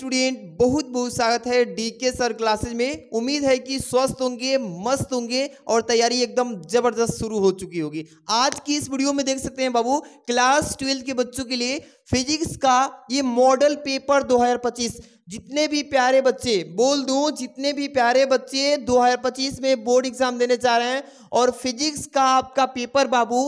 student बहुत बहुत स्वागत है डीके सर क्लासेज में उम्मीद है कि स्वस्थ होंगे मस्त होंगे और तैयारी एकदम जबरदस्त शुरू हो चुकी होगी आज की इस वीडियो में देख सकते हैं बाबू क्लास ट्वेल्थ के बच्चों के लिए फिजिक्स का ये मॉडल पेपर 2025 जितने भी प्यारे बच्चे बोल दूं जितने भी प्यारे बच्चे 2025 में बोर्ड एग्जाम देने जा रहे हैं और फिजिक्स का आपका पेपर बाबू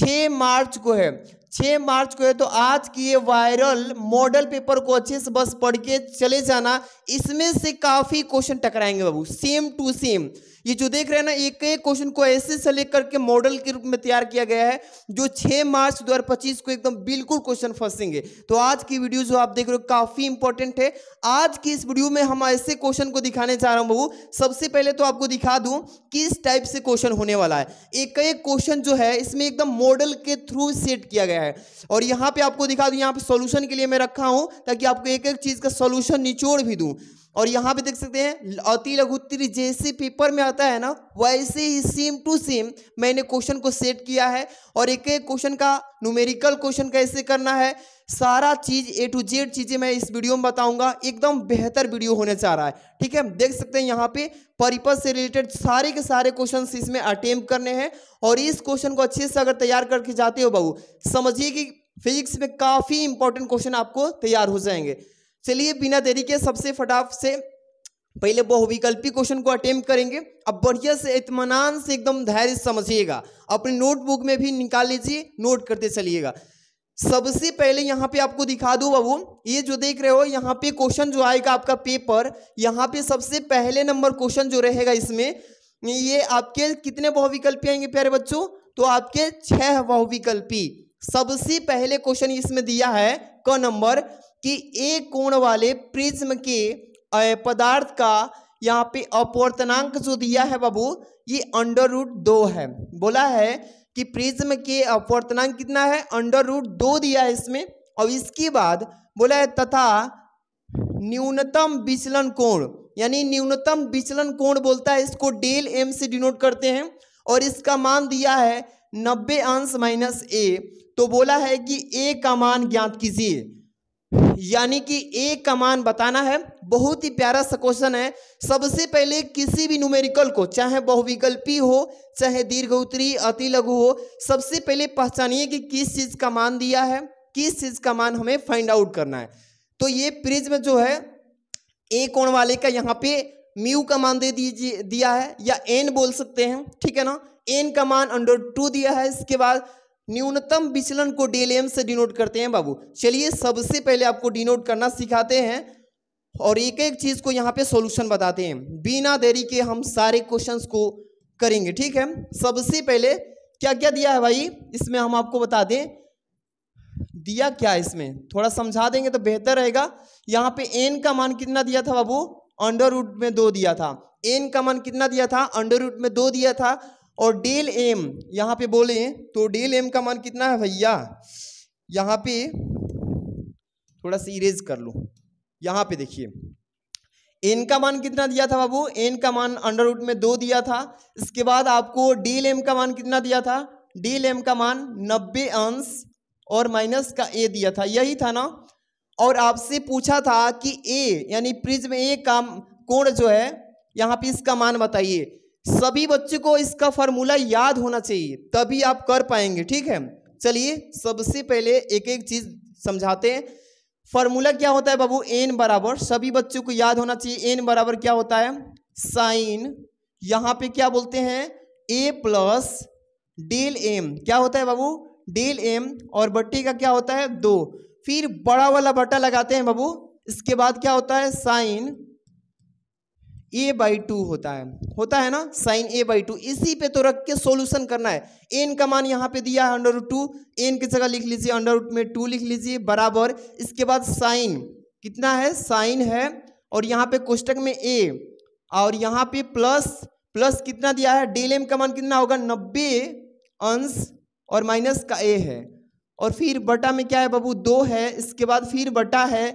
छः मार्च को है छह मार्च को है तो आज की ये वायरल मॉडल पेपर को अच्छे से बस पढ़ के चले जाना इसमें से काफ़ी क्वेश्चन टकराएंगे बाबू सेम टू सेम ये जो देख रहे हैं ना एक एक क्वेश्चन को ऐसे से लेकर मॉडल के रूप में तैयार किया गया है जो 6 मार्च 2025 को एकदम बिल्कुल क्वेश्चन फंसेंगे तो आज की वीडियो जो आप देख रहे हो काफी इंपॉर्टेंट है आज की इस वीडियो में हम ऐसे क्वेश्चन को दिखाने चाह रहा हूं सबसे पहले तो आपको दिखा दू किस टाइप से क्वेश्चन होने वाला है एक एक क्वेश्चन जो है इसमें एकदम मॉडल के थ्रू सेट किया गया है और यहाँ पे आपको दिखा दू यहाँ पे सोल्यूशन के लिए मैं रखा हूं ताकि आपको एक एक चीज का सोल्यूशन निचोड़ भी दू और यहाँ पे देख सकते हैं अति लघु जैसे पेपर में आता है ना वैसे ही सेम टू सेम मैंने क्वेश्चन को सेट किया है और एक एक क्वेश्चन का न्यूमेरिकल क्वेश्चन कैसे करना है सारा चीज ए टू जेड चीजें मैं इस वीडियो में बताऊंगा एकदम बेहतर वीडियो होने जा रहा है ठीक है देख सकते हैं यहाँ पे परिपथ से रिलेटेड सारे के सारे क्वेश्चन इसमें अटेम्प करने हैं और इस क्वेश्चन को अच्छे से अगर तैयार करके जाते हो बाबू समझिए कि फिजिक्स में काफ़ी इंपॉर्टेंट क्वेश्चन आपको तैयार हो जाएंगे चलिए बिना देरी के सबसे फटाफ से पहले बहुविकल्पी क्वेश्चन को अटेम्प करेंगे अब बढ़िया से इतमान से एकदम धैर्य समझिएगा अपने नोटबुक में भी निकाल लीजिए नोट करते चलिएगा सबसे पहले यहाँ पे आपको दिखा दो बाबू ये जो देख रहे हो यहाँ पे क्वेश्चन जो आएगा आपका पेपर यहाँ पे सबसे पहले नंबर क्वेश्चन जो रहेगा इसमें ये आपके कितने बहुविकल्पी आएंगे प्यारे बच्चों तो आपके छह बहुविकल्पी सबसे पहले क्वेश्चन इसमें दिया है क नंबर कि एक कोण वाले प्रिज्म के पदार्थ का यहाँ पे अपवर्तनांक जो दिया है बाबू ये अंडर रूट दो है बोला है कि प्रिज्म के अपवर्तनांक कितना है अंडर रूट दो दिया है इसमें और इसके बाद बोला है तथा न्यूनतम विचलन कोण यानी न्यूनतम विचलन कोण बोलता है इसको डेल एम से डिनोट करते हैं और इसका मान दिया है नब्बे अंश माइनस ए तो बोला है कि ए का मान ज्ञात कीजिए यानी कि एक का मान बताना है बहुत ही प्यारा सा क्वेश्चन है सबसे पहले किसी भी न्यूमेरिकल को चाहे बहुविकल्पी हो चाहे दीर्घ उत्तरी अति लघु हो सबसे पहले पहचानिए कि किस चीज़ का मान दिया है किस चीज़ का मान हमें फाइंड आउट करना है तो ये प्रिज्म जो है ए कोण वाले का यहाँ पे म्यू का मान दे दीजिए दिया है या एन बोल सकते हैं ठीक है ना एन का मान अंडर टू दिया है इसके बाद न्यूनतम विचलन को डेल एम से डिनोट करते हैं बाबू चलिए सबसे पहले आपको डिनोट करना सिखाते हैं और एक एक चीज़ को यहाँ पे सॉल्यूशन बताते हैं बिना देरी के हम सारे क्वेश्चंस को करेंगे ठीक है सबसे पहले क्या क्या दिया है भाई इसमें हम आपको बता दें दिया क्या इसमें थोड़ा समझा देंगे तो बेहतर रहेगा यहाँ पे एन का मान कितना दिया था बाबू अंडर रूट में दो दिया था एन का मान कितना दिया था अंडर रूट में दो दिया था और डेल एम यहाँ पे बोले तो डेल एम का मान कितना है भैया यहाँ पे थोड़ा सा इरेज कर लो यहाँ पे देखिए एन का मान कितना दिया था बाबू एन का मान अंडर रूट में दो दिया था इसके बाद आपको डेल एम का मान कितना दिया था डेल एम का मान नब्बे अंश और माइनस का ए दिया था यही था ना और आपसे पूछा था कि ए यानी प्रिज्म ए का कोण जो है यहाँ पे इसका मान बताइए सभी बच्चों को इसका फार्मूला याद होना चाहिए तभी आप कर पाएंगे ठीक है चलिए सबसे पहले एक एक चीज समझाते हैं फार्मूला क्या होता है बाबू एन बराबर सभी बच्चों को याद होना चाहिए एन बराबर क्या होता है साइन यहाँ पे क्या बोलते हैं ए प्लस डेल एम क्या होता है बाबू डेल एम और बट्टी का क्या होता है दो फिर बड़ा वाला बट्टा लगाते हैं बाबू इसके बाद क्या होता है साइन ए बाई टू होता है होता है ना साइन ए बाई टू इसी पे तो रख के सोल्यूशन करना है एन का मान यहाँ पे दिया है अंडर रूट टू एन की जगह लिख लीजिए अंडर रूट में टू लिख लीजिए बराबर इसके बाद साइन कितना है साइन है और यहाँ पे कोष्टक में ए और यहाँ पे प्लस प्लस कितना दिया है डेल एम का मान कितना होगा नब्बे अंश और माइनस का ए है और फिर बटा में क्या है बाबू दो है इसके बाद फिर बटा है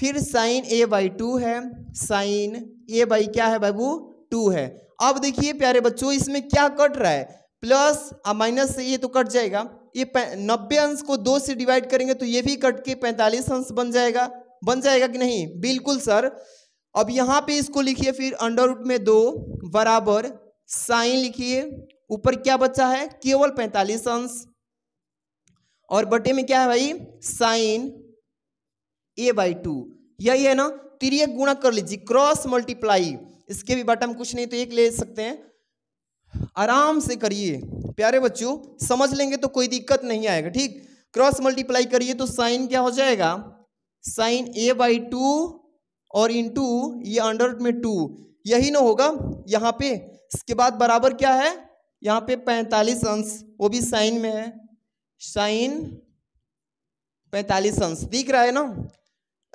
फिर साइन ए बाई टू है साइन ए बाई क्या है बाबू टू है अब देखिए प्यारे बच्चों इसमें क्या कट रहा है प्लस और माइनस से ये तो कट जाएगा ये नब्बे अंश को दो से डिवाइड करेंगे तो ये भी कट के पैंतालीस अंश बन जाएगा बन जाएगा कि नहीं बिल्कुल सर अब यहाँ पे इसको लिखिए फिर अंडर रूट में दो बराबर साइन लिखिए ऊपर क्या बचा है केवल पैंतालीस अंश और बटे में क्या है भाई साइन ए बाई टू यही है ना तिरियक गुणा कर लीजिए क्रॉस मल्टीप्लाई इसके भी बटम कुछ नहीं तो एक ले सकते हैं आराम से करिए प्यारे बच्चों समझ लेंगे तो कोई दिक्कत नहीं आएगा ठीक क्रॉस मल्टीप्लाई करिए तो साइन क्या हो जाएगा साइन ए बाई टू और इन टू ये अंडर में टू यही ना होगा यहाँ पे इसके बाद बराबर क्या है यहाँ पे पैंतालीस अंश वो भी साइन में है साइन पैंतालीस अंश दिख रहा है ना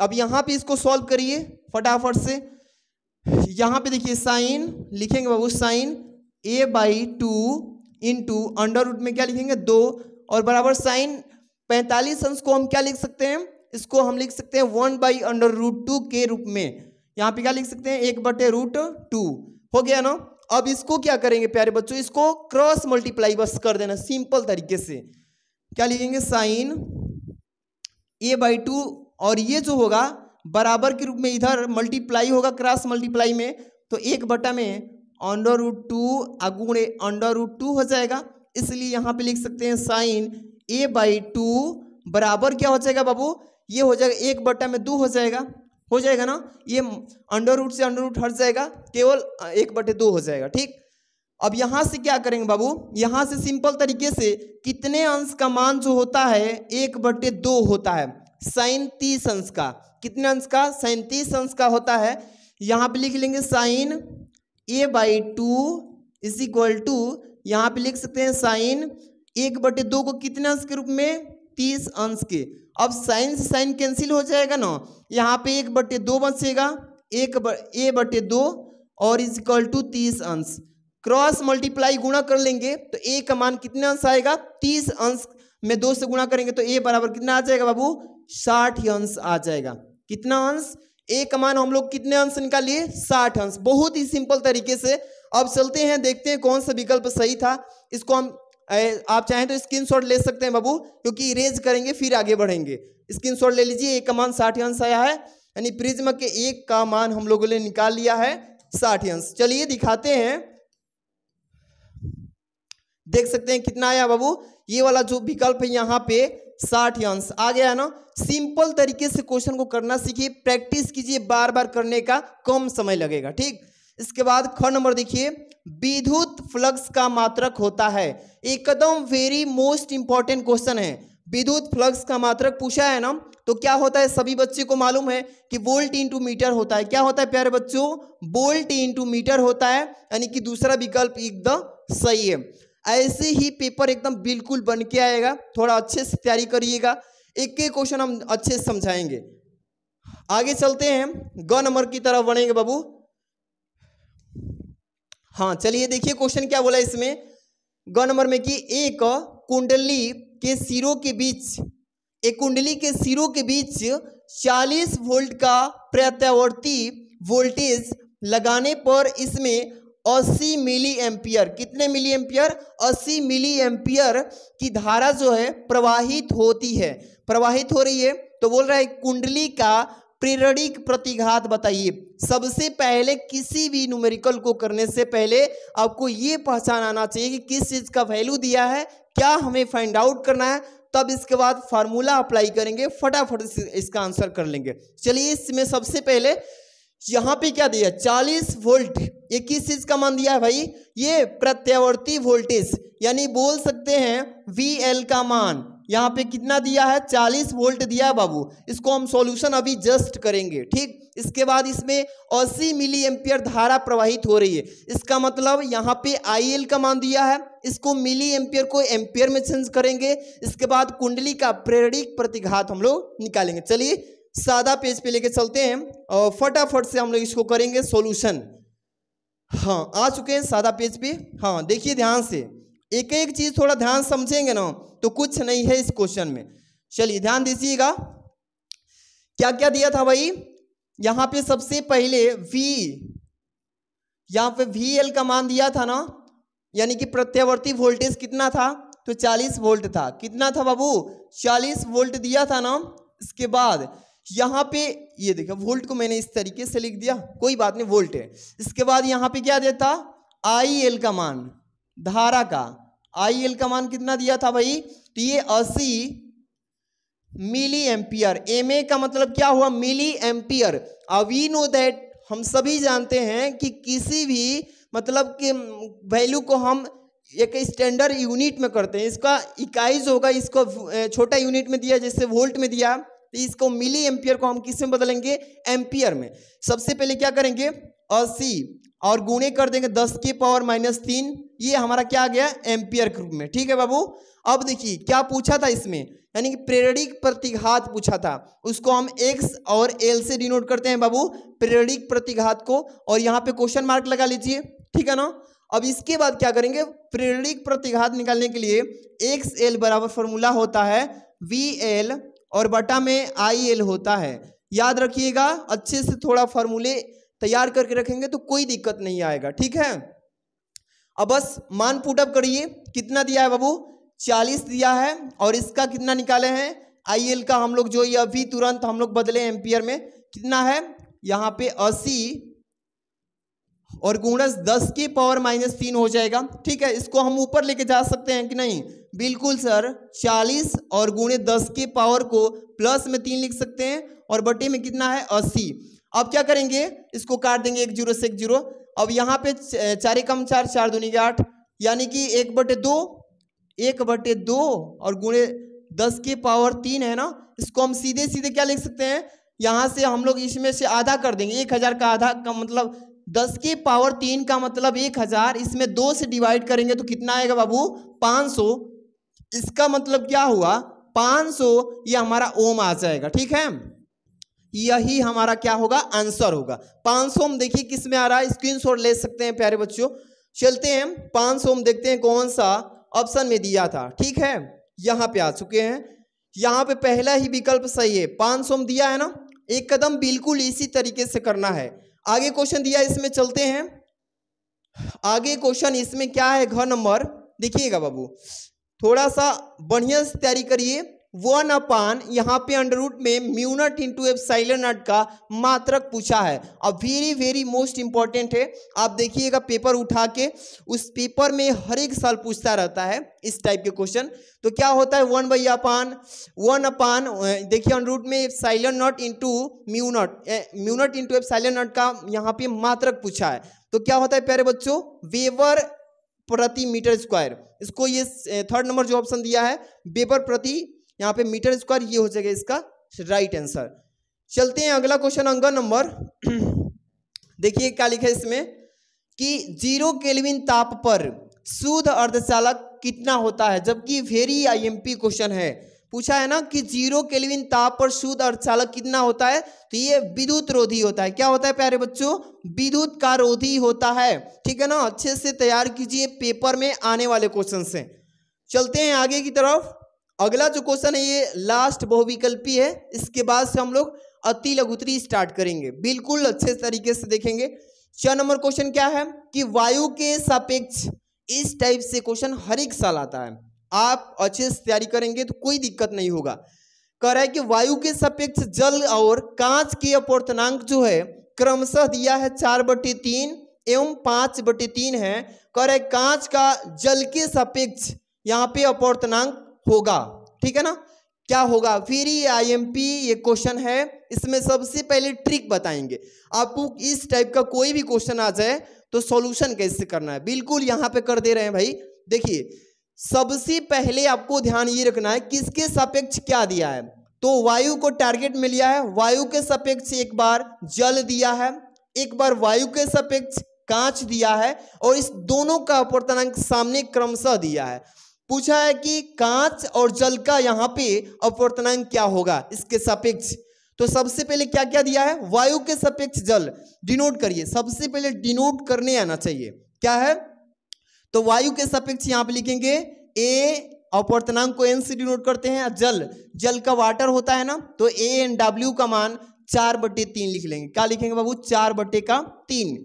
अब यहां पे इसको सॉल्व करिए फटाफट से यहां पे देखिए साइन लिखेंगे बाबू sine A by two into under root में क्या लिखेंगे दो और बराबर साइन पैंतालीस अंश को हम क्या लिख सकते हैं इसको हम लिख सकते हैं one by under root two के रूप में यहाँ पे क्या लिख सकते हैं एक बटे रूट टू हो गया ना अब इसको क्या करेंगे प्यारे बच्चों इसको क्रॉस मल्टीप्लाई बस कर देना सिंपल तरीके से क्या लिखेंगे साइन ए बाई टू और ये जो होगा बराबर के रूप में इधर मल्टीप्लाई होगा क्रॉस मल्टीप्लाई में तो एक बटा में अंडर रूट टू अगुण अंडर रूट टू हो जाएगा इसलिए यहाँ पे लिख सकते हैं साइन ए बाई टू बराबर क्या हो जाएगा बाबू ये हो जाएगा एक बटा में दो हो जाएगा हो जाएगा ना ये अंडर रूट से अंडर रूट हट जाएगा केवल एक बटे दो हो जाएगा ठीक अब यहाँ से क्या करेंगे बाबू यहाँ से सिंपल तरीके से कितने अंश का मान जो होता है एक बटे दो होता है साइन तीस अंश का कितने अंश का साइन तीस अंश का होता है यहाँ पे लिख लेंगे sine A by two is equal to यहाँ पे लिख सकते हैं साइन एक बटे दो को कितने अंश के रूप में तीस अंश के अब साइन से साइन कैंसिल हो जाएगा ना यहाँ पे एक बटे दो बचेगा एक ब, ए बटे दो और इज इक्वल टू तीस अंश क्रॉस मल्टीप्लाई गुणा कर लेंगे तो ए का मान कितने अंश आएगा तीस अंश में दो से गुणा करेंगे तो ए बराबर कितना आ जाएगा बाबू साठ ही अंश आ जाएगा कितना अंश एक मान हम लोग कितने अंश निकालिए साठ अंश बहुत ही सिंपल तरीके से अब चलते हैं देखते हैं कौन सा विकल्प सही था इसको हम आप चाहें तो स्क्रीनशॉट ले सकते हैं बाबू क्योंकि इरेज करेंगे फिर आगे बढ़ेंगे स्क्रीनशॉट ले लीजिए एक का मान साठ अंश आया है यानी प्रिज्म के एक का मान हम लोगों ने निकाल लिया है साठ अंश चलिए दिखाते हैं देख सकते हैं कितना आया बाबू ये वाला जो विकल्प है यहाँ पे साठ अंश आ गया है ना सिंपल तरीके से क्वेश्चन को करना सीखिए प्रैक्टिस कीजिए बार बार करने का कम समय लगेगा ठीक इसके बाद ख नंबर देखिए विद्युत फ्लक्स का मात्रक होता है एकदम वेरी मोस्ट इंपॉर्टेंट क्वेश्चन है विद्युत फ्लक्स का मात्रक पूछा है ना तो क्या होता है सभी बच्चे को मालूम है कि वोल्ट इंटू मीटर होता है क्या होता है प्यारे बच्चों वोल्ट इंटू मीटर होता है यानी कि दूसरा विकल्प एकदम सही है ऐसे ही पेपर एकदम बिल्कुल बन के आएगा थोड़ा अच्छे से तैयारी करिएगा एक एक क्वेश्चन हम अच्छे से समझाएंगे आगे चलते हैं ग नंबर की तरफ बढ़ेंगे बाबू हाँ चलिए देखिए क्वेश्चन क्या बोला इसमें ग नंबर में कि एक कुंडली के सिरों के बीच एक कुंडली के सिरों के बीच 40 वोल्ट का प्रत्यावर्ती वोल्टेज लगाने पर इसमें अस्सी मिली एम्पियर कितने मिली एम्पियर अस्सी मिली एम्पियर की धारा जो है प्रवाहित होती है प्रवाहित हो रही है तो बोल रहा है कुंडली का प्रेरणिक प्रतिघात बताइए सबसे पहले किसी भी न्यूमेरिकल को करने से पहले आपको ये पहचान आना चाहिए कि किस चीज़ का वैल्यू दिया है क्या हमें फाइंड आउट करना है तब इसके बाद फार्मूला अप्लाई करेंगे फटाफट इसका आंसर कर लेंगे चलिए इसमें सबसे पहले यहाँ पे क्या दिया चालीस वोल्ट ये किस चीज का मान दिया है भाई ये प्रत्यावर्ती वोल्टेज यानी बोल सकते हैं वी एल का मान यहाँ पे कितना दिया है चालीस वोल्ट दिया है बाबू इसको हम सॉल्यूशन अभी जस्ट करेंगे ठीक इसके बाद इसमें अस्सी मिली एम्पियर धारा प्रवाहित हो रही है इसका मतलब यहाँ पे आई एल का मान दिया है इसको मिली एम्पियर को एम्पियर में चेंज करेंगे इसके बाद कुंडली का प्रेरिक प्रतिघात हम लोग निकालेंगे चलिए सादा पेज पे लेके चलते हैं और फटाफट से हम लोग इसको करेंगे सॉल्यूशन हाँ आ चुके हैं सादा पेज पे हाँ देखिए ध्यान से एक एक चीज़ थोड़ा ध्यान समझेंगे ना तो कुछ नहीं है इस क्वेश्चन में चलिए ध्यान दीजिएगा क्या क्या दिया था भाई यहाँ पे सबसे पहले वी यहाँ पे वी एल का मान दिया था ना यानी कि प्रत्यावर्ती वोल्टेज कितना था तो 40 वोल्ट था कितना था बाबू 40 वोल्ट दिया था ना इसके बाद यहाँ पे ये देखो वोल्ट को मैंने इस तरीके से लिख दिया कोई बात नहीं वोल्ट है इसके बाद यहाँ पे क्या देता आई एल का मान धारा का आई एल का मान कितना दिया था भाई तो ये अस्सी मिली एम्पियर एम ए का मतलब क्या हुआ milliampere we know that हम सभी जानते हैं कि किसी भी मतलब कि वैल्यू को हम एक स्टैंडर्ड यूनिट में करते हैं इसका इकाईज होगा इसको छोटा यूनिट में दिया जैसे वोल्ट में दिया तो इसको मिली एम्पियर को हम किस में बदलेंगे एम्पियर में सबसे पहले क्या करेंगे अस्सी और गुणे कर देंगे दस के पावर माइनस तीन ये हमारा क्या आ गया एम्पियर रूप में ठीक है बाबू अब देखिए क्या पूछा था इसमें यानी कि प्रेरणिक प्रतिघात पूछा था उसको हम एक्स और एल से डिनोट करते हैं बाबू प्रेरणिक प्रतिघात को और यहाँ पे क्वेश्चन मार्क लगा लीजिए ठीक है ना अब इसके बाद क्या करेंगे प्रेरणिक प्रतिघात निकालने के लिए एक्स एल बराबर फॉर्मूला होता है वी एल और बटा में आई एल होता है याद रखिएगा अच्छे से थोड़ा फॉर्मूले तैयार करके रखेंगे तो कोई दिक्कत नहीं आएगा ठीक है अब बस मान पुटअप करिए कितना दिया है बाबू चालीस दिया है और इसका कितना निकाले हैं आई एल का हम लोग जो ये अभी तुरंत हम लोग बदले एम्पियर में कितना है यहाँ पे अस्सी और गुणस दस के पावर माइनस तीन हो जाएगा ठीक है इसको हम ऊपर लेके जा सकते हैं कि नहीं बिल्कुल सर चालीस और गुणे दस के पावर को प्लस में तीन लिख सकते हैं और बटे में कितना है अस्सी अब क्या करेंगे इसको काट देंगे एक जीरो से एक जीरो अब यहाँ पे चार कम चार चार दूनी के आठ यानी कि एक बटे दो एक बटे दो और गुणे दस के पावर तीन है ना इसको हम सीधे सीधे क्या लिख सकते हैं यहाँ से हम लोग इसमें से आधा कर देंगे एक हज़ार का आधा का मतलब दस के पावर तीन का मतलब एक हज़ार इसमें दो से डिवाइड करेंगे तो कितना आएगा बाबू पाँच सौ इसका मतलब क्या हुआ 500 ये हमारा ओम आ जाएगा ठीक है यही हमारा क्या होगा आंसर होगा 500 ओम देखिए किस में आ रहा है स्क्रीनशॉट ले सकते हैं प्यारे बच्चों चलते हैं 500 ओम देखते हैं कौन सा ऑप्शन में दिया था ठीक है यहां पे आ चुके हैं यहां पे पहला ही विकल्प सही है पांच ओम दिया है ना एक कदम बिल्कुल इसी तरीके से करना है आगे क्वेश्चन दिया इसमें चलते हैं आगे क्वेश्चन इसमें क्या है घर नंबर देखिएगा बाबू थोड़ा सा बढ़िया से तैयारी करिए वन अपान यहाँ पे अंडर रूट में म्यूनट इंटू एफ साइलेंट का मात्रक पूछा है और वेरी वेरी मोस्ट इंपॉर्टेंट है आप देखिएगा पेपर उठा के उस पेपर में हर एक साल पूछता रहता है इस टाइप के क्वेश्चन तो क्या होता है one by upon one upon देखिए अंडर रूट में epsilon naught into mu naught mu naught into epsilon naught का यहाँ पे मात्रक पूछा है तो क्या होता है प्यारे बच्चों वेवर प्रति मीटर स्क्वायर इसको ये थर्ड नंबर जो ऑप्शन दिया है वेबर प्रति यहाँ पे मीटर स्क्वायर ये हो जाएगा इसका राइट आंसर चलते हैं अगला क्वेश्चन अंग नंबर देखिए क्या लिखा है इसमें कि जीरो केल्विन ताप पर शुद्ध अर्धचालक कितना होता है जबकि वेरी आईएमपी क्वेश्चन है पूछा है ना कि जीरो केल्विन ताप पर शुद्ध अर्धचालक कितना होता है तो ये विद्युत रोधी होता है क्या होता है प्यारे बच्चों विद्युत का रोधी होता है ठीक है ना अच्छे से तैयार कीजिए पेपर में आने वाले क्वेश्चन से चलते हैं आगे की तरफ अगला जो क्वेश्चन है ये लास्ट बहुविकल्पी है इसके बाद से हम लोग अति लघुतरी स्टार्ट करेंगे बिल्कुल अच्छे तरीके से देखेंगे छह नंबर क्वेश्चन क्या है कि वायु के सापेक्ष इस टाइप से क्वेश्चन हर एक साल आता है आप अच्छे से तैयारी करेंगे तो कोई दिक्कत नहीं होगा कह रहा है कि वायु के सापेक्ष जल और कांच के अपवर्तनांक जो है क्रमशः दिया है चार बटे तीन एवं पांच बटे तीन है कह रहा है कांच का जल के सापेक्ष यहाँ पे अपवर्तनांक होगा ठीक है ना क्या होगा फिर ये आईएमपी ये क्वेश्चन है इसमें सबसे पहले ट्रिक बताएंगे आपको इस टाइप का कोई भी क्वेश्चन आ जाए तो सॉल्यूशन कैसे करना है बिल्कुल यहाँ पे कर दे रहे हैं भाई देखिए सबसे पहले आपको ध्यान ये रखना है किसके सापेक्ष क्या दिया है तो वायु को टारगेट में लिया है वायु के सापेक्ष एक बार जल दिया है एक बार वायु के सापेक्ष कांच दिया है और इस दोनों का अपवर्तनांक सामने क्रमशः दिया है पूछा है कि कांच और जल का यहाँ पे अपवर्तनांक क्या होगा इसके सापेक्ष तो सबसे पहले क्या क्या दिया है वायु के सापेक्ष जल डिनोट करिए सबसे पहले डिनोट करने आना चाहिए क्या है तो वायु के सापेक्ष यहाँ पे लिखेंगे ए अपवर्तनांक को एन से डिनोट करते हैं जल जल का वाटर होता है ना तो ए एन डब्ल्यू का मान चार बटे तीन लिख लेंगे क्या लिखेंगे बाबू चार बटे का तीन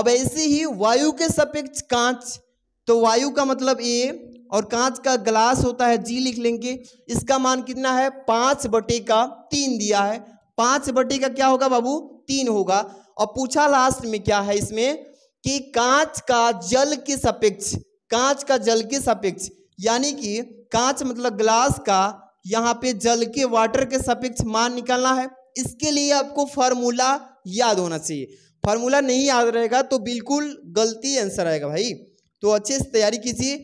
अब ऐसे ही वायु के सापेक्ष कांच तो वायु का मतलब ए और कांच का ग्लास होता है जी लिख लेंगे इसका मान कितना है पांच बटे का तीन दिया है पांच बटे का क्या होगा बाबू तीन होगा और पूछा लास्ट में क्या है इसमें कि कांच का जल के सापेक्ष कांच का जल के सापेक्ष यानी कि कांच मतलब ग्लास का यहाँ पे जल के वाटर के सापेक्ष मान निकालना है इसके लिए आपको फार्मूला याद होना चाहिए फार्मूला नहीं याद रहेगा तो बिल्कुल गलती आंसर आएगा भाई तो अच्छे से तैयारी कीजिए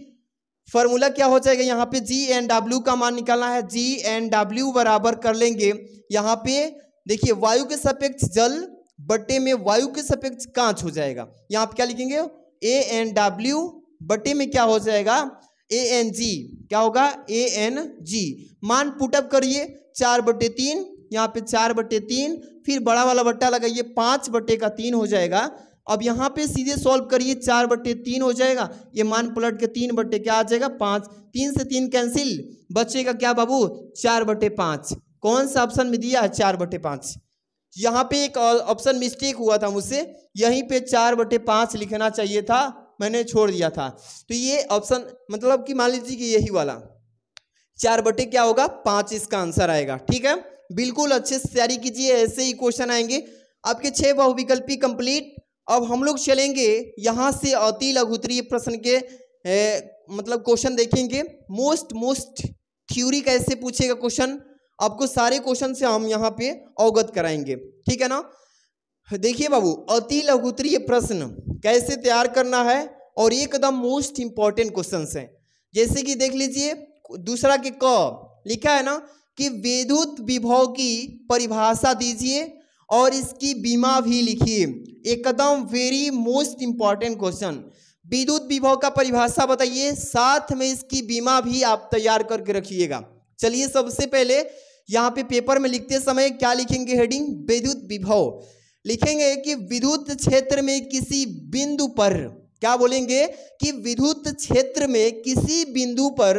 फार्मूला क्या हो जाएगा यहाँ पे जी एंड डब्ल्यू का मान निकालना है जी एंड डब्ल्यू बराबर कर लेंगे यहाँ पे देखिए वायु के सापेक्ष जल बटे में वायु के सपेक्ष कांच हो जाएगा यहां पे क्या लिखेंगे ए एन डब्ल्यू बटे में क्या हो जाएगा ए एन जी क्या होगा ए एन जी मान पुटअप करिए चार बटे तीन यहाँ पे चार बटे तीन फिर बड़ा वाला बट्टा लगाइए पांच बटे का तीन हो जाएगा अब यहाँ पे सीधे सॉल्व करिए चार बटे तीन हो जाएगा ये मान पलट के तीन बटे क्या आ जाएगा पांच तीन से तीन कैंसिल बचेगा क्या बाबू चार बटे पांच कौन सा ऑप्शन में दिया है चार बटे पांच यहाँ पे एक ऑप्शन मिस्टेक हुआ था मुझसे यहीं पे चार बटे पाँच लिखना चाहिए था मैंने छोड़ दिया था तो ये ऑप्शन मतलब कि मान लीजिए कि यही वाला चार बटे क्या होगा पाँच इसका आंसर आएगा ठीक है बिल्कुल अच्छे से तैयारी कीजिए ऐसे ही क्वेश्चन आएंगे आपके छः बहुविकल्पी कंप्लीट अब हम लोग चलेंगे यहाँ से अति लघुतरीय प्रश्न के ए, मतलब क्वेश्चन देखेंगे मोस्ट मोस्ट थ्योरी कैसे पूछेगा क्वेश्चन आपको सारे क्वेश्चन से हम यहाँ पे अवगत कराएंगे ठीक है ना देखिए बाबू अति लघुतरीय प्रश्न कैसे तैयार करना है और ये एकदम मोस्ट इंपॉर्टेंट क्वेश्चन है जैसे कि देख लीजिए दूसरा के क लिखा है ना कि विद्युत विभव की परिभाषा दीजिए और इसकी बीमा भी लिखिए एकदम वेरी मोस्ट इंपॉर्टेंट क्वेश्चन विद्युत विभव का परिभाषा बताइए साथ में इसकी बीमा भी आप तैयार करके रखिएगा चलिए सबसे पहले यहाँ पे पेपर में लिखते समय क्या लिखेंगे हेडिंग विद्युत विभव लिखेंगे कि विद्युत क्षेत्र में किसी बिंदु पर क्या बोलेंगे कि विद्युत क्षेत्र में किसी बिंदु पर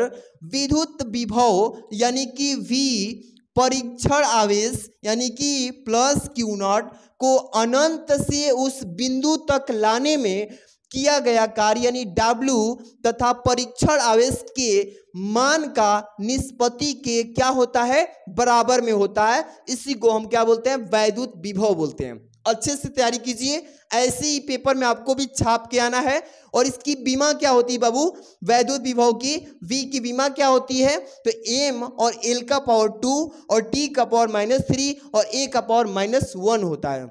विद्युत विभव यानी कि वी परीक्षण आवेश यानी कि प्लस क्यू नॉट को अनंत से उस बिंदु तक लाने में किया गया कार्य यानी W तथा परीक्षण आवेश के मान का निष्पत्ति के क्या होता है बराबर में होता है इसी को हम क्या बोलते हैं वैद्युत विभव बोलते हैं अच्छे से तैयारी कीजिए ऐसे ही पेपर में आपको भी छाप के आना है और इसकी बीमा क्या होती है बाबू वैद्युत विभव की वी की बीमा क्या होती है तो एम और एल का पावर टू और टी का पावर माइनस थ्री और ए का पावर माइनस वन होता है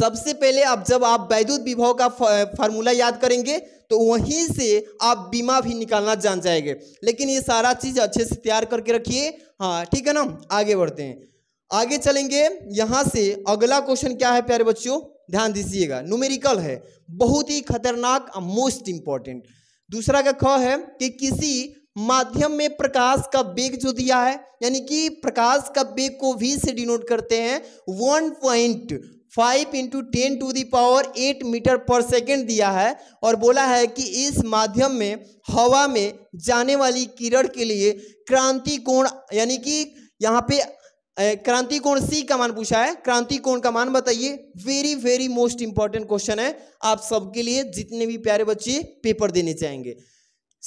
सबसे पहले आप जब आप वैद्युत विभव का फॉर्मूला याद करेंगे तो वहीं से आप बीमा भी निकालना जान जाएंगे लेकिन ये सारा चीज़ अच्छे से तैयार करके रखिए हाँ ठीक है ना आगे बढ़ते हैं आगे चलेंगे यहाँ से अगला क्वेश्चन क्या है प्यारे बच्चों ध्यान दीजिएगा न्यूमेरिकल है बहुत ही खतरनाक मोस्ट इंपॉर्टेंट दूसरा का ख है कि किसी माध्यम में प्रकाश का बेग जो दिया है यानी कि प्रकाश का बेग को भी से डिनोट करते हैं one point five into ten to the power eight metre per second दिया है और बोला है कि इस माध्यम में हवा में जाने वाली किरण के लिए क्रांति कोण यानी कि यहाँ पे क्रांति कोण सी का मान पूछा है क्रांति कोण का मान बताइए very very most important question है आप सबके लिए जितने भी प्यारे बच्चे पेपर देने चाहेंगे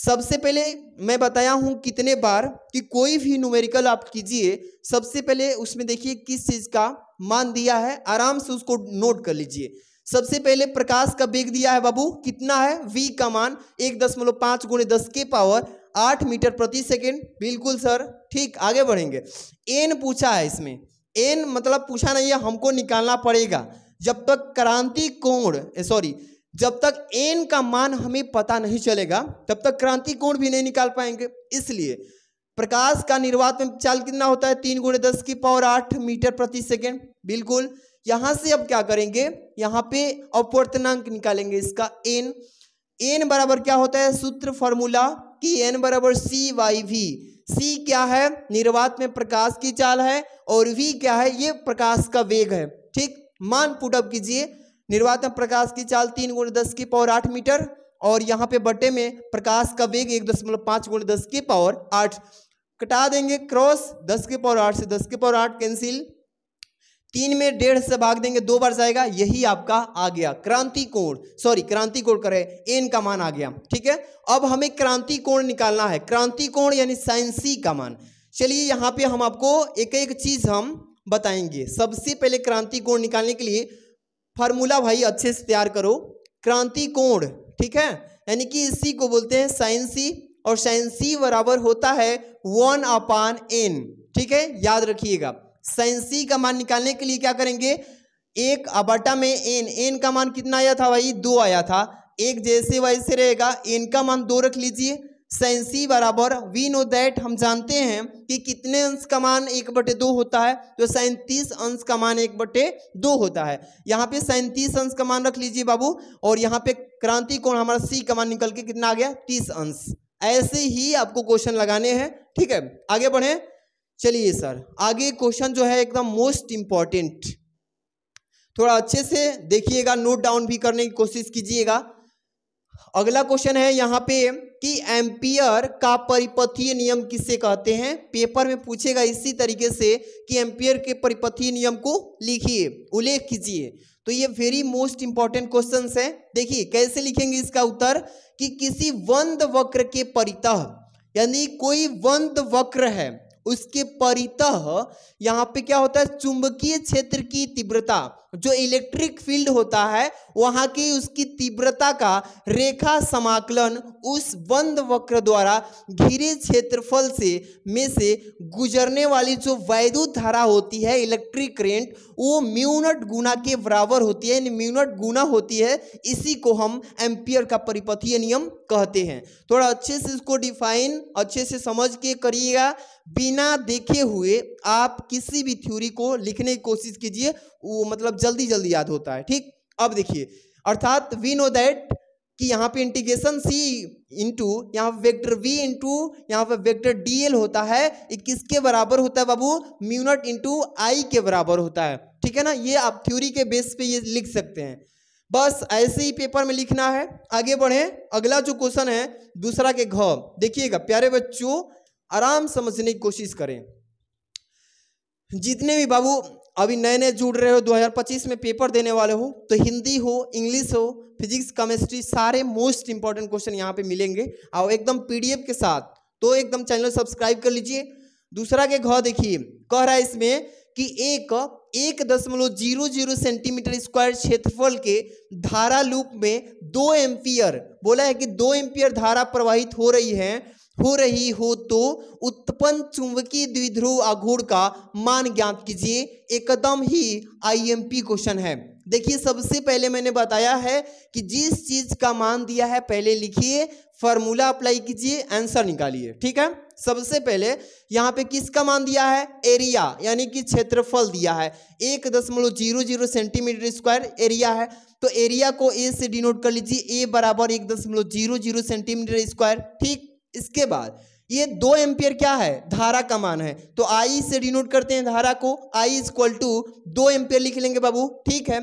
सबसे पहले मैं बताया हूँ कितने बार कि कोई भी न्यूमेरिकल आप कीजिए सबसे पहले उसमें देखिए किस चीज़ का मान दिया है आराम से उसको नोट कर लीजिए सबसे पहले प्रकाश का बेग दिया है बाबू कितना है वी का मान एक दशमलव पाँच गुणे दस के पावर आठ मीटर प्रति सेकेंड बिल्कुल सर ठीक आगे बढ़ेंगे एन पूछा है इसमें एन मतलब पूछा नहीं है हमको निकालना पड़ेगा जब तक क्रांति कोण सॉरी जब तक एन का मान हमें पता नहीं चलेगा तब तक क्रांति कोण भी नहीं निकाल पाएंगे इसलिए प्रकाश का निर्वात में चाल कितना होता है तीन गुणे दस की पावर आठ मीटर प्रति सेकेंड बिल्कुल यहां से अब क्या करेंगे यहाँ पे अपवर्तनांक निकालेंगे इसका एन एन बराबर क्या होता है सूत्र फॉर्मूला कि एन बराबर सी वाई वी सी क्या है निर्वात में प्रकाश की चाल है और वी क्या है ये प्रकाश का वेग है ठीक मान पुटअप कीजिए निर्वात प्रकाश की चाल तीन गुण दस की पावर आठ मीटर और यहाँ पे बटे में प्रकाश का वेग एक दशमलव पाँच गुण दस की पावर आठ कटा देंगे क्रॉस दस के पावर आठ से दस के पावर आठ कैंसिल तीन में डेढ़ से भाग देंगे दो बार जाएगा यही आपका आ गया क्रांति कोण सॉरी क्रांति कोण करे एन का मान आ गया ठीक है अब हमें क्रांति कोण निकालना है क्रांति कोण यानी साइंसी का मान चलिए यहाँ पे हम आपको एक एक चीज हम बताएंगे सबसे पहले क्रांति कोण निकालने के लिए फार्मूला भाई अच्छे से तैयार करो क्रांति कोण ठीक है यानी कि इसी को बोलते हैं साइन सी और साइन सी बराबर होता है वन अपान एन ठीक है याद रखिएगा साइन सी का मान निकालने के लिए क्या करेंगे एक अबाटा में एन एन का मान कितना आया था भाई दो आया था एक जैसे वैसे रहेगा एन का मान दो रख लीजिए सेंसी बराबर वी नो दैट हम जानते हैं कि कितने अंश का मान एक बटे दो होता है तो सैंतीस अंश का मान एक बटे दो होता है यहाँ पे सैंतीस अंश का मान रख लीजिए बाबू और यहाँ पे क्रांति कोण हमारा सी का मान निकल के कितना आ गया तीस अंश ऐसे ही आपको क्वेश्चन लगाने हैं ठीक है आगे बढ़े चलिए सर आगे क्वेश्चन जो है एकदम मोस्ट इंपॉर्टेंट थोड़ा अच्छे से देखिएगा नोट डाउन भी करने की कोशिश कीजिएगा अगला क्वेश्चन है यहाँ पे कि एम्पियर का परिपथीय नियम किसे कहते हैं पेपर में पूछेगा इसी तरीके से कि एम्पियर के परिपथीय नियम को लिखिए उल्लेख कीजिए तो ये वेरी मोस्ट इंपॉर्टेंट क्वेश्चन है देखिए कैसे लिखेंगे इसका उत्तर कि किसी वंद वक्र के परितः यानी कोई वंद वक्र है उसके परितः यहाँ पे क्या होता है चुंबकीय क्षेत्र की तीव्रता जो इलेक्ट्रिक फील्ड होता है वहाँ की उसकी तीव्रता का रेखा समाकलन उस बंद वक्र द्वारा घिरे क्षेत्रफल से में से गुजरने वाली जो वैद्युत धारा होती है इलेक्ट्रिक करेंट वो म्यूनट गुना के बराबर होती है यानी म्यूनट गुना होती है इसी को हम एम्पियर का परिपथीय नियम कहते हैं थोड़ा अच्छे से इसको डिफाइन अच्छे से समझ के करिएगा बिना देखे हुए आप किसी भी थ्योरी को लिखने की कोशिश कीजिए वो मतलब जल्दी जल्दी याद होता है ठीक अब देखिए अर्थात वी नो दैट कि यहाँ पे इंटीग्रेशन सी इंटू यहाँ वेक्टर वी इंटू यहाँ पे वेक्टर dl होता है ये किसके बराबर होता है बाबू म्यूनट इंटू आई के बराबर होता है ठीक है ना ये आप थ्योरी के बेस पे ये लिख सकते हैं बस ऐसे ही पेपर में लिखना है आगे बढ़ें अगला जो क्वेश्चन है दूसरा के घ देखिएगा प्यारे बच्चों आराम समझने की कोशिश करें जितने भी बाबू अभी नए नए जुड़ रहे हो 2025 में पेपर देने वाले हो तो हिंदी हो इंग्लिश हो फिजिक्स केमिस्ट्री सारे मोस्ट इंपॉर्टेंट क्वेश्चन यहाँ पे मिलेंगे और एकदम पीडीएफ के साथ तो एकदम चैनल सब्सक्राइब कर लीजिए दूसरा के घर देखिए कह रहा है इसमें कि एक एक दशमलव जीरो जीरो सेंटीमीटर स्क्वायर क्षेत्रफल के धारा लूप में दो एम्पियर बोला है कि दो एम्पियर धारा प्रवाहित हो रही है हो रही हो तो उत्पन्न चुंबकीय द्विध्रुव आघूर्ण का मान ज्ञात कीजिए एकदम ही आईएमपी क्वेश्चन है देखिए सबसे पहले मैंने बताया है कि जिस चीज का मान दिया है पहले लिखिए फॉर्मूला अप्लाई कीजिए आंसर निकालिए ठीक है सबसे पहले यहाँ पे किसका मान दिया है एरिया यानी कि क्षेत्रफल दिया है एक दशमलव zero zero centimetre square area है तो एरिया को ए से डिनोट कर लीजिए ए बराबर एक दशमलव जीरो जीरो सेंटीमीटर स्क्वायर ठीक इसके बाद ये दो एम्पियर क्या है धारा का मान है तो आई से डिनोट करते हैं धारा को आई इज इक्वल टू दो एम्पियर लिख लेंगे बाबू ठीक है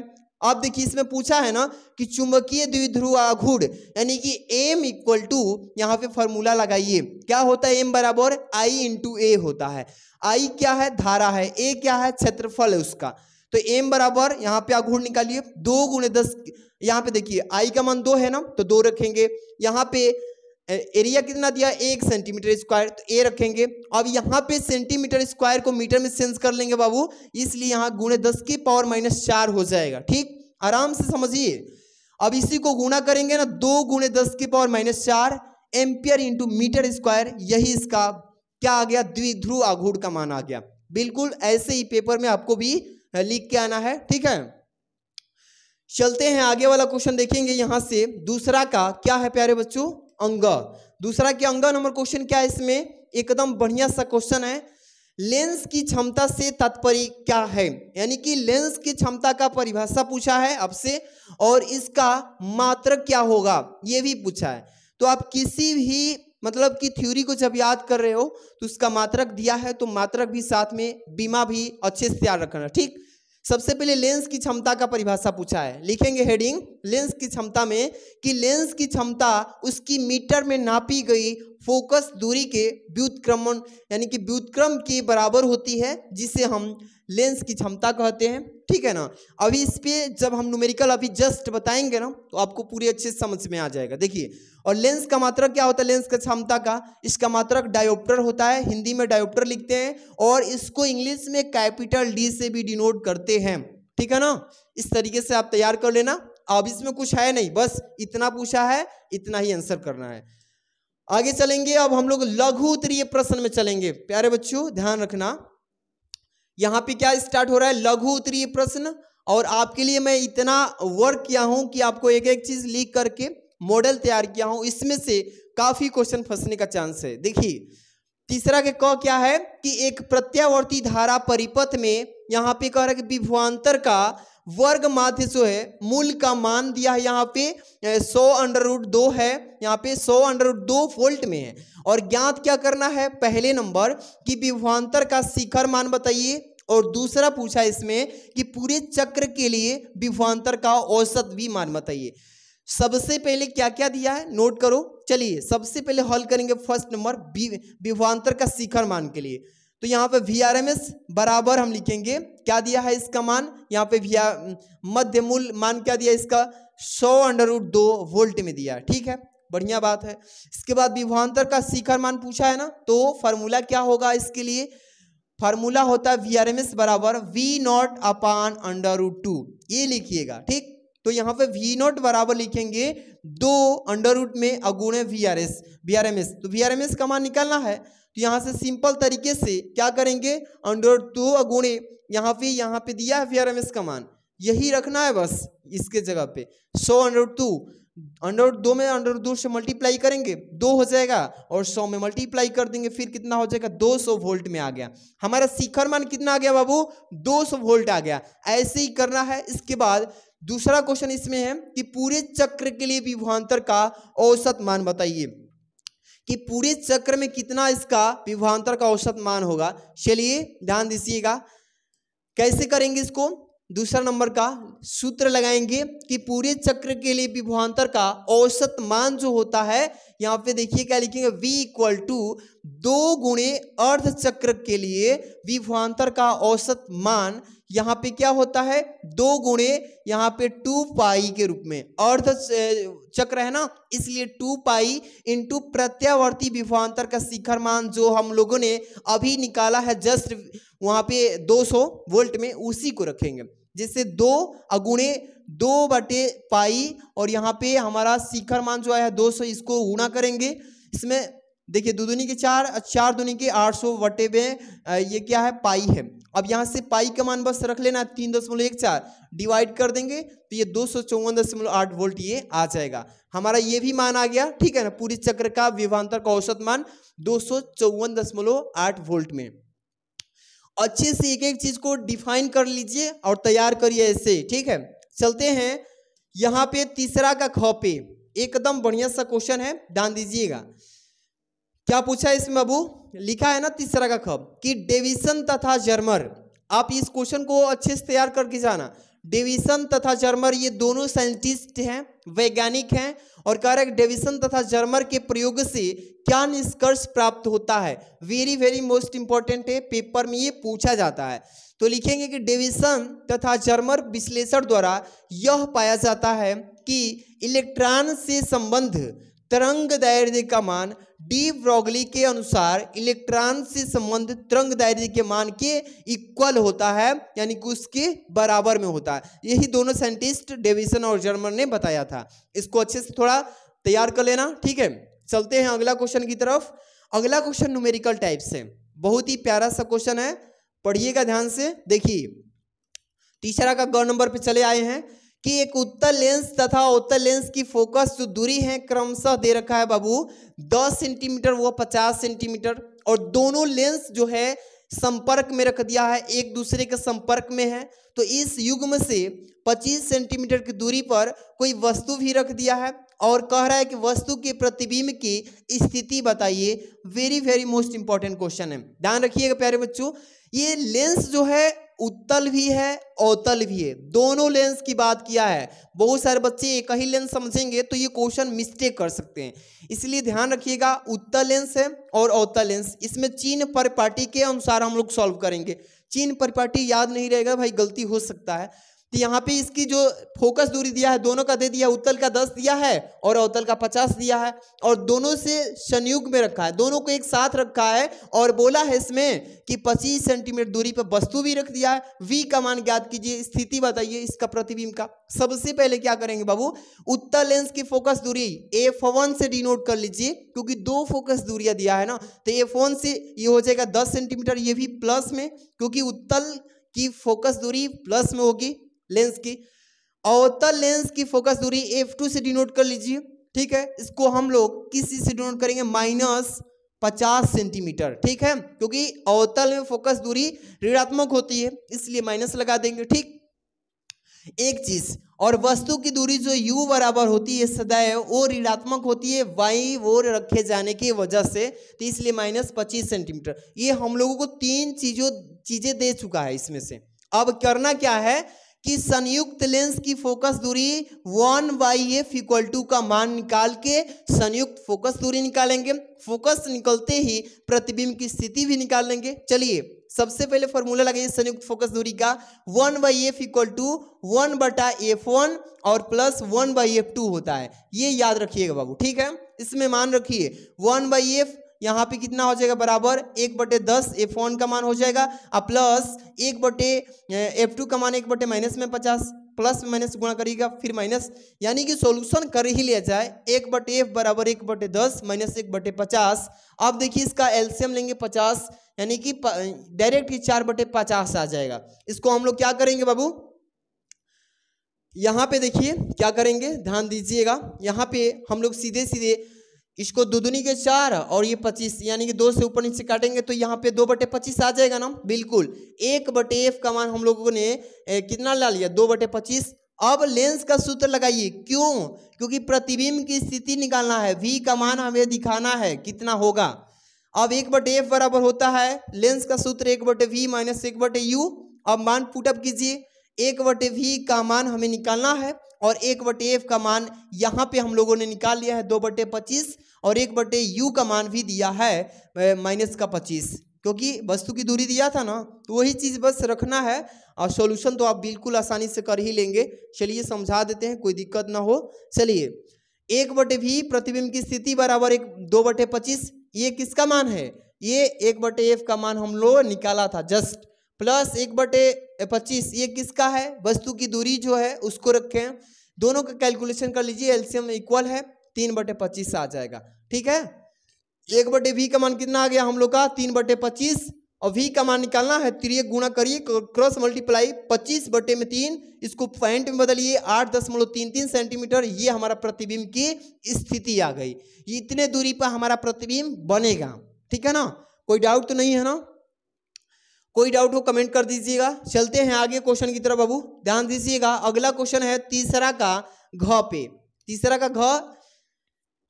अब देखिए इसमें पूछा है ना कि चुंबकीय द्विध्रुव आघूर्ण यानी कि एम इक्वल टू यहाँ पे फॉर्मूला लगाइए क्या होता है एम बराबर आई इंटू ए होता है आई क्या है धारा है ए क्या है क्षेत्रफल है उसका तो एम बराबर यहाँ पे आघूर्ण निकालिए दो गुणे दस यहाँ पे देखिए आई का मान दो है ना तो दो रखेंगे यहाँ पे एरिया कितना दिया एक सेंटीमीटर स्क्वायर तो ए रखेंगे अब यहाँ पे सेंटीमीटर स्क्वायर को मीटर में सेंस कर लेंगे बाबू इसलिए यहाँ गुणे दस की पावर माइनस चार हो जाएगा ठीक आराम से समझिए अब इसी को गुणा करेंगे ना दो गुणे दस की पावर माइनस चार एम्पियर इंटू मीटर स्क्वायर यही इसका क्या आ गया द्विध्रुव आघूर का मान आ गया बिल्कुल ऐसे ही पेपर में आपको भी लिख के आना है ठीक है चलते हैं आगे वाला क्वेश्चन देखेंगे यहाँ से दूसरा का क्या है प्यारे बच्चों अंग दूसरा कि अंग नंबर क्वेश्चन क्या है इसमें एकदम बढ़िया सा क्वेश्चन है लेंस की क्षमता से तात्पर्य क्या है यानी कि लेंस की क्षमता का परिभाषा पूछा है आपसे और इसका मात्र क्या होगा ये भी पूछा है तो आप किसी भी मतलब कि थ्योरी को जब याद कर रहे हो तो उसका मात्रक दिया है तो मात्रक भी साथ में बीमा भी अच्छे से तैयार रखना ठीक सबसे पहले लेंस की क्षमता का परिभाषा पूछा है लिखेंगे हेडिंग लेंस की क्षमता में कि लेंस की क्षमता उसकी मीटर में नापी गई फोकस दूरी के व्युतक्रमण यानी कि व्युतक्रम के बराबर होती है जिसे हम लेंस की क्षमता कहते हैं ठीक है ना अभी इस पर जब हम न्यूमेरिकल अभी जस्ट बताएंगे ना तो आपको पूरी अच्छे समझ में आ जाएगा देखिए और लेंस का मात्रक क्या होता है लेंस का क्षमता का इसका मात्रक डायोप्टर होता है हिंदी में डायोप्टर लिखते हैं और इसको इंग्लिश में कैपिटल डी से भी डिनोट करते हैं ठीक है ना इस तरीके से आप तैयार कर लेना अब इसमें कुछ है नहीं बस इतना पूछा है इतना ही आंसर करना है आगे चलेंगे अब हम लोग लघु उत्तरीय प्रश्न में चलेंगे प्यारे बच्चों ध्यान रखना यहाँ पे क्या स्टार्ट हो रहा है लघु उत्तरीय प्रश्न और आपके लिए मैं इतना वर्क किया हूं कि आपको एक एक चीज लिख करके मॉडल तैयार किया हूं इसमें से काफी क्वेश्चन फंसने का चांस है देखिए तीसरा के क क्या है कि एक प्रत्यावर्ती धारा परिपथ में यहाँ पे कह रहा है कि विभवान्तर का वर्ग माध्य जो है मूल का मान दिया है यहाँ पे सौ अंडर रूट दो है यहाँ पे सौ अंडर रूट दो वोल्ट में है और ज्ञात क्या करना है पहले नंबर कि विभवान्तर का शिखर मान बताइए और दूसरा पूछा इसमें कि पूरे चक्र के लिए विभवान्तर का औसत भी मान बताइए सबसे पहले क्या क्या दिया है नोट करो चलिए सबसे पहले हल करेंगे फर्स्ट नंबर विभवान्तर का शिखर मान के लिए तो यहाँ पे वी आर एम एस बराबर हम लिखेंगे क्या दिया है इसका मान यहाँ पे वी मध्य मूल मान क्या दिया इसका सौ अंडर रूट दो वोल्ट में दिया ठीक है बढ़िया बात है इसके बाद विभवान्तर का शिखर मान पूछा है ना तो फार्मूला क्या होगा इसके लिए फार्मूला होता है वी आर एम एस बराबर V naught upon under root two ये लिखिएगा ठीक तो यहाँ पे वी नॉट बराबर लिखेंगे दो अंडर रूट में अगुणे V R S V R M S तो वी आर एम एस का मान निकालना है तो यहाँ से सिंपल तरीके से क्या करेंगे अंडर टू अगुणे यहाँ पे यहाँ पे दिया है फिर का मान यही रखना है बस इसके जगह पे सो अंडर टू अंडर दो में अंडर दो से मल्टीप्लाई करेंगे दो हो जाएगा और सौ में मल्टीप्लाई कर देंगे फिर कितना हो जाएगा दो सौ वोल्ट में आ गया हमारा शिखर मान कितना आ गया बाबू दो सौ वोल्ट आ गया ऐसे ही करना है इसके बाद दूसरा क्वेश्चन इसमें है कि पूरे चक्र के लिए विभुआंतर का औसत मान बताइए कि पूरे चक्र में कितना इसका विभवांतर का औसत मान होगा चलिए ध्यान दीजिएगा कैसे करेंगे इसको दूसरा नंबर का सूत्र लगाएंगे कि पूरे चक्र के लिए विभवांतर का औसत मान जो होता है यहाँ पे देखिए क्या लिखेंगे v इक्वल टू दो गुणे अर्ध चक्र के लिए विभवांतर का औसत मान यहाँ पे क्या होता है दो गुणे यहाँ पे टू पाई के रूप में अर्ध चक्र है ना इसलिए टू पाई इंटू प्रत्यावर्ती विभांतर का शिखर मान जो हम लोगों ने अभी निकाला है जस्ट वहाँ पे 200 वोल्ट में उसी को रखेंगे जिससे दो अगुणे दो बटे पाई और यहाँ पे हमारा शिखर मान जो आया है 200 इसको गुणा करेंगे इसमें देखिए दो दुनी के चार चार दुनी के 800 बटे में ये क्या है पाई है अब यहाँ से पाई का मान बस रख लेना तीन दशमलव एक चार डिवाइड कर देंगे तो ये दो सौ चौवन दशमलव आठ वोल्ट ये आ जाएगा हमारा ये भी मान आ गया ठीक है ना पूरी चक्र का विभांतर का औसत मान दो सौ चौवन दशमलव आठ वोल्ट में अच्छे से एक एक चीज को डिफाइन कर लीजिए और तैयार करिए ऐसे ठीक है चलते हैं यहाँ पे तीसरा का खपे एकदम बढ़िया सा क्वेश्चन है ध्यान दीजिएगा क्या पूछा है इसमें अबू लिखा है ना तीसरा का खब कि डेविसन तथा जर्मर आप इस क्वेश्चन को अच्छे से तैयार करके जाना डेविसन तथा जर्मर ये दोनों साइंटिस्ट हैं वैज्ञानिक हैं और कह रहे हैं डेविसन तथा जर्मर के प्रयोग से क्या निष्कर्ष प्राप्त होता है वेरी वेरी मोस्ट इंपॉर्टेंट है पेपर में ये पूछा जाता है तो लिखेंगे कि डेविसन तथा जर्मर विश्लेषण द्वारा यह पाया जाता है कि इलेक्ट्रॉन से संबंध तरंग दैर्ध्य का मान डी ब्रॉगली के अनुसार इलेक्ट्रॉन से संबंधित तरंग दैर्ध्य के मान के इक्वल होता है यानी कि उसके बराबर में होता है यही दोनों साइंटिस्ट डेविसन और जर्मन ने बताया था इसको अच्छे से थोड़ा तैयार कर लेना ठीक है चलते हैं अगला क्वेश्चन की तरफ अगला क्वेश्चन न्यूमेरिकल टाइप से बहुत ही प्यारा सा क्वेश्चन है पढ़िएगा ध्यान से देखिए तीसरा का गौ नंबर पे चले आए हैं कि एक उत्तर लेंस तथा उत्तर लेंस की फोकस जो दूरी है क्रमशः दे रखा है बाबू दस सेंटीमीटर व पचास सेंटीमीटर और दोनों लेंस जो है संपर्क में रख दिया है एक दूसरे के संपर्क में है तो इस युग्म से 25 सेंटीमीटर की दूरी पर कोई वस्तु भी रख दिया है और कह रहा है कि वस्तु के प्रतिबिंब की स्थिति बताइए very very most important question है ध्यान रखिएगा प्यारे बच्चों ये लेंस जो है उत्तल भी है अवतल भी है दोनों लेंस की बात किया है बहुत सारे बच्चे एक ही लेंस समझेंगे तो ये क्वेश्चन मिस्टेक कर सकते हैं इसलिए ध्यान रखिएगा उत्तल लेंस है और अवतल लेंस इसमें चीन परिपाटी के अनुसार हम लोग सॉल्व करेंगे चीन परिपाटी याद नहीं रहेगा भाई गलती हो सकता है तो यहाँ पे इसकी जो फोकस दूरी दिया है दोनों का दे दिया उत्तल का दस दिया है और अवतल का पचास दिया है और दोनों से संयुग में रखा है दोनों को एक साथ रखा है और बोला है इसमें कि पच्चीस सेंटीमीटर दूरी पर वस्तु भी रख दिया है वी का मान ज्ञात कीजिए स्थिति बताइए इसका प्रतिबिंब का सबसे पहले क्या करेंगे बाबू उत्तर लेंस की फोकस दूरी एफ फोन से डिनोट कर लीजिए क्योंकि दो फोकस दूरिया दिया है ना तो एफ फोन से ये हो जाएगा दस सेंटीमीटर ये भी प्लस में क्योंकि उत्तल की फोकस दूरी प्लस में होगी लेंस की अवतल लेंस की फोकस दूरी एफ टू से डिनोट कर लीजिए ठीक है इसको हम लोग किस चीज से डिनोट करेंगे माइनस पचास सेंटीमीटर ठीक है क्योंकि अवतल में फोकस दूरी ऋणात्मक होती है इसलिए माइनस लगा देंगे ठीक एक चीज और वस्तु की दूरी जो u बराबर होती है सदैव वो ऋणात्मक होती है y वो रखे जाने की वजह से तो इसलिए माइनस पच्चीस सेंटीमीटर ये हम लोगों को तीन चीजों चीजें दे चुका है इसमें से अब करना क्या है कि संयुक्त लेंस की फोकस दूरी one by F equal to का मान निकाल के संयुक्त फोकस दूरी निकालेंगे फोकस निकलते ही प्रतिबिंब की स्थिति भी निकाल लेंगे चलिए सबसे पहले फॉर्मूला लगाइए संयुक्त फोकस दूरी का one by F equal to one बटा एफ वन और plus one by F two होता है ये याद रखिएगा बाबू ठीक है इसमें मान रखिए वन बाई एफ यहाँ पे कितना हो जाएगा बराबर एक बटे दस एफ वन का मान हो जाएगा और प्लस एक बटे एफ टू का मान एक बटे माइनस में पचास प्लस माइनस गुणा करिएगा फिर माइनस यानी कि सॉल्यूशन कर ही लिया जाए एक बटे एफ बराबर एक बटे दस माइनस एक बटे पचास अब देखिए इसका एल्सियम लेंगे पचास यानी कि डायरेक्ट ही चार बटे पचास आ जाएगा इसको हम लोग क्या करेंगे बाबू यहाँ पे देखिए क्या करेंगे ध्यान दीजिएगा यहाँ पे हम लोग सीधे सीधे इसको दो दुनी के चार और ये पच्चीस यानी कि दो से ऊपर नीचे काटेंगे तो यहाँ पे दो बटे पच्चीस आ जाएगा ना बिल्कुल एक बटे एफ का मान हम लोगों ने ए, कितना ला लिया दो बटे पच्चीस अब लेंस का सूत्र लगाइए क्यों क्योंकि प्रतिबिंब की स्थिति निकालना है वी का मान हमें दिखाना है कितना होगा अब एक बटे एफ बराबर होता है लेंस का सूत्र एक बटे वी माइनस एक बटे यू अब मान पुटअप कीजिए एक बटे वी का मान हमें निकालना है और एक बटे एफ का मान यहाँ पे हम लोगों ने निकाल लिया है दो बटे पच्चीस और एक बटे यू का मान भी दिया है माइनस का पच्चीस क्योंकि वस्तु की दूरी दिया था ना तो वही चीज़ बस रखना है और सॉल्यूशन तो आप बिल्कुल आसानी से कर ही लेंगे चलिए समझा देते हैं कोई दिक्कत ना हो चलिए एक बटे भी प्रतिबिंब की स्थिति बराबर एक दो बटे पच्चीस ये किसका मान है ये एक बटे एफ का मान हम लोग निकाला था जस्ट प्लस एक बटे पच्चीस ये किसका है वस्तु की दूरी जो है उसको रखें दोनों का कैलकुलेशन कर लीजिए एल्शियम इक्वल है तीन बटे पच्चीस आ जाएगा ठीक है एक बटे वी का मान कितना आ गया हम लोग का तीन बटे पच्चीस और वी का मान निकालना है त्रिय तो गुणा करिए क्रॉस मल्टीप्लाई पच्चीस बटे में तीन इसको पॉइंट में बदलिए आठ दशमलव तीन तीन सेंटीमीटर ये हमारा प्रतिबिंब की स्थिति आ गई इतने दूरी पर हमारा प्रतिबिंब बनेगा ठीक है ना कोई डाउट तो नहीं है ना कोई डाउट हो कमेंट कर दीजिएगा चलते हैं आगे क्वेश्चन की तरफ बाबू ध्यान दीजिएगा अगला क्वेश्चन है तीसरा का घ पे तीसरा का घ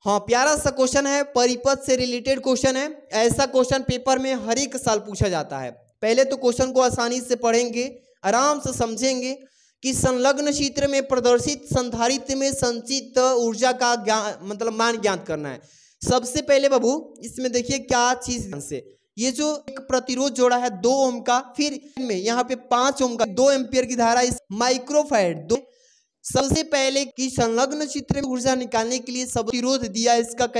हाँ प्यारा सा क्वेश्चन है परिपथ से रिलेटेड क्वेश्चन है ऐसा क्वेश्चन पेपर में हर एक साल पूछा जाता है पहले तो क्वेश्चन को आसानी से पढ़ेंगे आराम से समझेंगे कि संलग्न क्षेत्र में प्रदर्शित संधारित्र में संचित ऊर्जा का ज्ञान मतलब मान ज्ञात करना है सबसे पहले बाबू इसमें देखिए क्या चीज से ये जो एक प्रतिरोध जोड़ा है दो ओम का फिर में यहाँ पे पांच ओम का दो एम्पियर की धारा इस माइक्रोफाइड दो सबसे पहले कि संलग्न चित्र में ऊर्जा निकालने के लिए सब विरोध दिया इसका